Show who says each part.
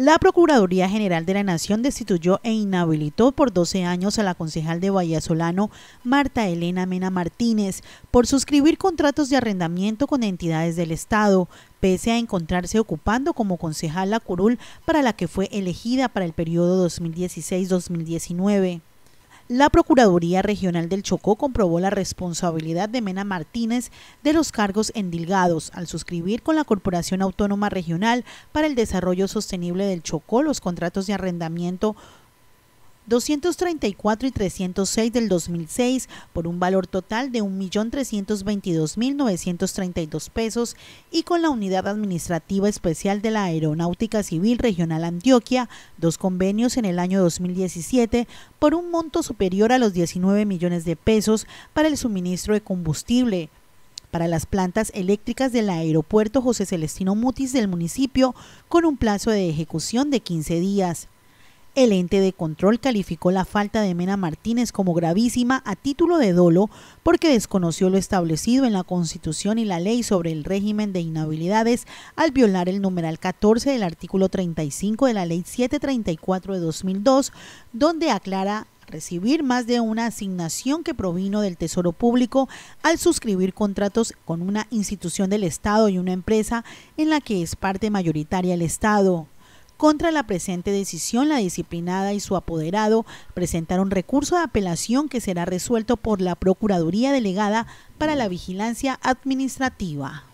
Speaker 1: La Procuraduría General de la Nación destituyó e inhabilitó por 12 años a la concejal de Solano, Marta Elena Mena Martínez, por suscribir contratos de arrendamiento con entidades del Estado, pese a encontrarse ocupando como concejal la curul para la que fue elegida para el periodo 2016-2019. La Procuraduría Regional del Chocó comprobó la responsabilidad de Mena Martínez de los cargos endilgados al suscribir con la Corporación Autónoma Regional para el Desarrollo Sostenible del Chocó los contratos de arrendamiento 234 y 306 del 2006 por un valor total de 1.322.932 pesos y con la Unidad Administrativa Especial de la Aeronáutica Civil Regional Antioquia, dos convenios en el año 2017 por un monto superior a los 19 millones de pesos para el suministro de combustible para las plantas eléctricas del aeropuerto José Celestino Mutis del municipio con un plazo de ejecución de 15 días el ente de control calificó la falta de Mena Martínez como gravísima a título de dolo porque desconoció lo establecido en la Constitución y la ley sobre el régimen de inhabilidades al violar el numeral 14 del artículo 35 de la Ley 734 de 2002, donde aclara recibir más de una asignación que provino del Tesoro Público al suscribir contratos con una institución del Estado y una empresa en la que es parte mayoritaria el Estado. Contra la presente decisión, la disciplinada y su apoderado presentaron recurso de apelación que será resuelto por la Procuraduría Delegada para la Vigilancia Administrativa.